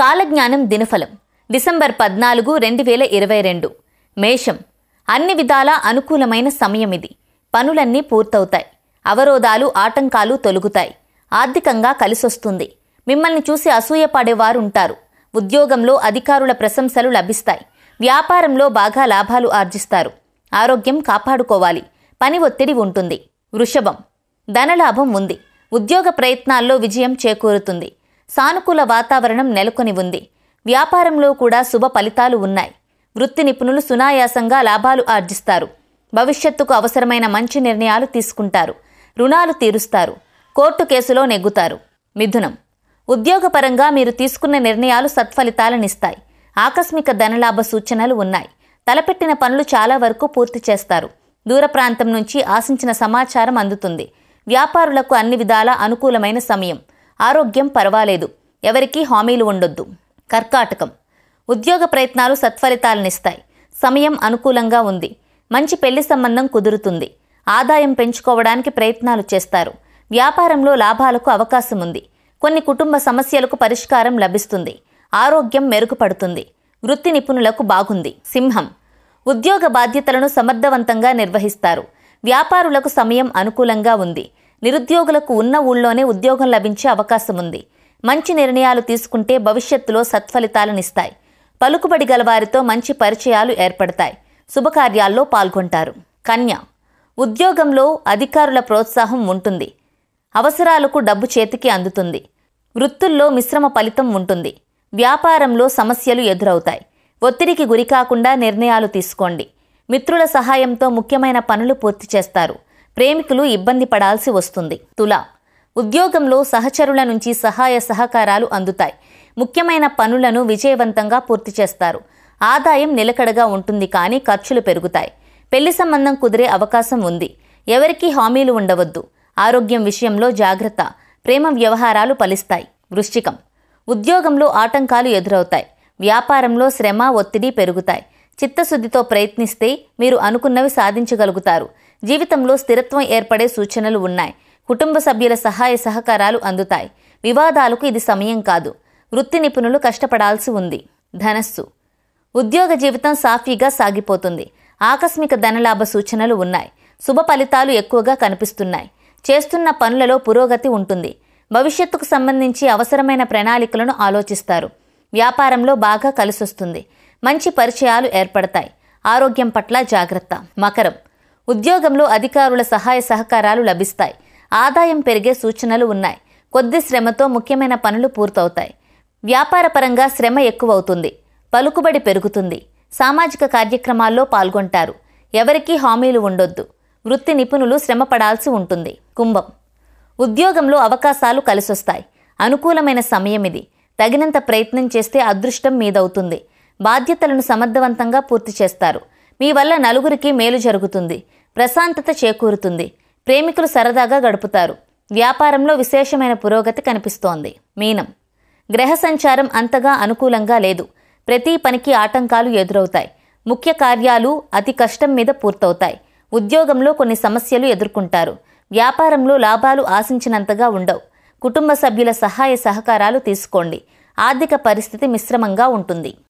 కాలజ్ఞానం దినఫలం డిసెంబర్ పద్నాలుగు రెండు వేల ఇరవై రెండు మేషం అన్ని విధాలా అనుకూలమైన సమయం ఇది పనులన్నీ పూర్తవుతాయి అవరోధాలు ఆటంకాలు తొలుగుతాయి ఆర్థికంగా కలిసొస్తుంది మిమ్మల్ని చూసి అసూయపడేవారు ఉంటారు ఉద్యోగంలో అధికారుల ప్రశంసలు లభిస్తాయి వ్యాపారంలో బాగా లాభాలు ఆర్జిస్తారు ఆరోగ్యం కాపాడుకోవాలి పని ఒత్తిడి ఉంటుంది వృషభం ధనలాభం ఉంది ఉద్యోగ ప్రయత్నాల్లో విజయం చేకూరుతుంది సానుకూల వాతావరణం నెలకొని ఉంది వ్యాపారంలో కూడా శుభ ఫలితాలు ఉన్నాయి వృత్తి నిపుణులు సునాయాసంగా లాభాలు ఆర్జిస్తారు భవిష్యత్తుకు అవసరమైన మంచి నిర్ణయాలు తీసుకుంటారు రుణాలు తీరుస్తారు కోర్టు కేసులో నెగ్గుతారు మిథునం ఉద్యోగపరంగా మీరు తీసుకున్న నిర్ణయాలు సత్ఫలితాలనిస్తాయి ఆకస్మిక ధనలాభ సూచనలు ఉన్నాయి తలపెట్టిన పనులు చాలా వరకు పూర్తి చేస్తారు దూర ప్రాంతం నుంచి ఆశించిన సమాచారం అందుతుంది వ్యాపారులకు అన్ని విధాల అనుకూలమైన సమయం ఆరోగ్యం పర్వాలేదు ఎవరికీ హామీలు ఉండొద్దు కర్కాటకం ఉద్యోగ ప్రయత్నాలు సత్ఫలితాలనిస్తాయి సమయం అనుకూలంగా ఉంది మంచి పెళ్లి సంబంధం కుదురుతుంది ఆదాయం పెంచుకోవడానికి ప్రయత్నాలు చేస్తారు వ్యాపారంలో లాభాలకు అవకాశం ఉంది కొన్ని కుటుంబ సమస్యలకు పరిష్కారం లభిస్తుంది ఆరోగ్యం మెరుగుపడుతుంది వృత్తి నిపుణులకు బాగుంది సింహం ఉద్యోగ బాధ్యతలను సమర్థవంతంగా నిర్వహిస్తారు వ్యాపారులకు సమయం అనుకూలంగా ఉంది నిరుద్యోగులకు ఉన్న ఊళ్ళోనే ఉద్యోగం లభించే అవకాశం ఉంది మంచి నిర్ణయాలు తీసుకుంటే భవిష్యత్తులో సత్ఫలితాలనిస్తాయి పలుకుబడి గలవారితో మంచి పరిచయాలు ఏర్పడతాయి శుభకార్యాల్లో పాల్గొంటారు కన్య ఉద్యోగంలో అధికారుల ప్రోత్సాహం ఉంటుంది అవసరాలకు డబ్బు చేతికి అందుతుంది వృత్తుల్లో మిశ్రమ ఫలితం ఉంటుంది వ్యాపారంలో సమస్యలు ఎదురవుతాయి ఒత్తిడికి గురికాకుండా నిర్ణయాలు తీసుకోండి మిత్రుల సహాయంతో ముఖ్యమైన పనులు పూర్తి చేస్తారు ప్రేమికులు ఇబ్బంది పడాల్సి వస్తుంది తుల ఉద్యోగంలో సహచరుల నుంచి సహాయ సహకారాలు అందుతాయి ముఖ్యమైన పనులను విజయవంతంగా పూర్తి చేస్తారు ఆదాయం నిలకడగా ఉంటుంది కానీ ఖర్చులు పెరుగుతాయి పెళ్లి సంబంధం కుదిరే అవకాశం ఉంది ఎవరికీ హామీలు ఉండవద్దు ఆరోగ్యం విషయంలో జాగ్రత్త ప్రేమ వ్యవహారాలు ఫలిస్తాయి వృశ్చికం ఉద్యోగంలో ఆటంకాలు ఎదురవుతాయి వ్యాపారంలో శ్రమ ఒత్తిడి పెరుగుతాయి చిత్తశుద్ధితో ప్రయత్నిస్తే మీరు అనుకున్నవి సాధించగలుగుతారు జీవితంలో స్థిరత్వం ఏర్పడే సూచనలు ఉన్నాయి కుటుంబ సభ్యుల సహాయ సహకారాలు అందుతాయి వివాదాలకు ఇది సమయం కాదు వృత్తి నిపుణులు కష్టపడాల్సి ఉంది ధనస్సు ఉద్యోగ జీవితం సాఫీగా సాగిపోతుంది ఆకస్మిక ధనలాభ సూచనలు ఉన్నాయి శుభ ఫలితాలు ఎక్కువగా కనిపిస్తున్నాయి చేస్తున్న పనులలో పురోగతి ఉంటుంది భవిష్యత్తుకు సంబంధించి అవసరమైన ప్రణాళికలను ఆలోచిస్తారు వ్యాపారంలో బాగా కలిసొస్తుంది మంచి పరిచయాలు ఏర్పడతాయి ఆరోగ్యం పట్ల జాగ్రత్త మకరం ఉద్యోగంలో అధికారుల సహాయ సహకారాలు లభిస్తాయి ఆదాయం పెరిగే సూచనలు ఉన్నాయి కొద్ది శ్రమతో ముఖ్యమైన పనులు పూర్తవుతాయి వ్యాపారపరంగా శ్రమ ఎక్కువవుతుంది పలుకుబడి పెరుగుతుంది సామాజిక కార్యక్రమాల్లో పాల్గొంటారు ఎవరికీ హామీలు ఉండొద్దు వృత్తి నిపుణులు శ్రమపడాల్సి ఉంటుంది కుంభం ఉద్యోగంలో అవకాశాలు కలిసొస్తాయి అనుకూలమైన సమయం ఇది తగినంత ప్రయత్నం చేస్తే అదృష్టం మీదవుతుంది బాధ్యతలను సమర్థవంతంగా పూర్తి చేస్తారు మీ వల్ల నలుగురికి మేలు జరుగుతుంది ప్రశాంతత చేకూరుతుంది ప్రేమికులు సరదాగా గడుపుతారు వ్యాపారంలో విశేషమైన పురోగతి కనిపిస్తోంది మీనం గ్రహ సంచారం అంతగా అనుకూలంగా లేదు ప్రతి పనికి ఆటంకాలు ఎదురవుతాయి ముఖ్య కార్యాలు అతి కష్టం మీద పూర్తవుతాయి ఉద్యోగంలో కొన్ని సమస్యలు ఎదుర్కొంటారు వ్యాపారంలో లాభాలు ఆశించినంతగా ఉండవు కుటుంబ సభ్యుల సహాయ సహకారాలు తీసుకోండి ఆర్థిక పరిస్థితి మిశ్రమంగా ఉంటుంది